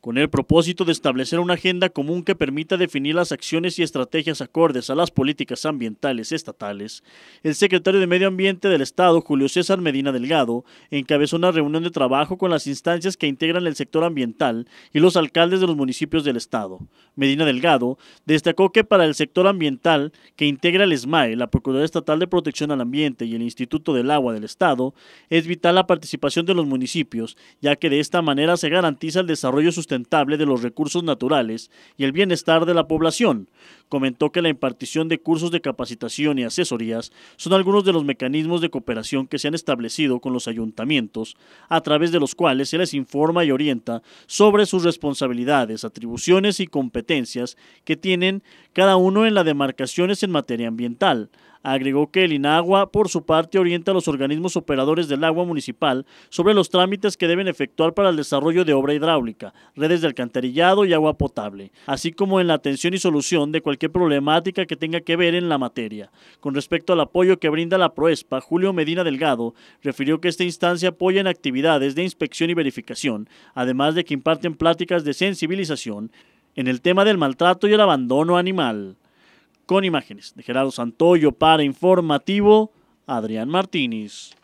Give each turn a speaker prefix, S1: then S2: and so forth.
S1: con el propósito de establecer una agenda común que permita definir las acciones y estrategias acordes a las políticas ambientales estatales, el secretario de Medio Ambiente del Estado, Julio César Medina Delgado, encabezó una reunión de trabajo con las instancias que integran el sector ambiental y los alcaldes de los municipios del Estado. Medina Delgado destacó que para el sector ambiental que integra el SMAE, la Procuraduría Estatal de Protección al Ambiente y el Instituto del Agua del Estado, es vital la participación de los municipios, ya que de esta manera se garantiza el desarrollo sustentable sustentable de los recursos naturales y el bienestar de la población, comentó que la impartición de cursos de capacitación y asesorías son algunos de los mecanismos de cooperación que se han establecido con los ayuntamientos, a través de los cuales se les informa y orienta sobre sus responsabilidades, atribuciones y competencias que tienen cada uno en las demarcaciones en materia ambiental, Agregó que el INAGUA, por su parte, orienta a los organismos operadores del agua municipal sobre los trámites que deben efectuar para el desarrollo de obra hidráulica, redes de alcantarillado y agua potable, así como en la atención y solución de cualquier qué problemática que tenga que ver en la materia. Con respecto al apoyo que brinda la Proespa, Julio Medina Delgado refirió que esta instancia apoya en actividades de inspección y verificación, además de que imparten pláticas de sensibilización en el tema del maltrato y el abandono animal. Con imágenes de Gerardo Santoyo para Informativo, Adrián Martínez.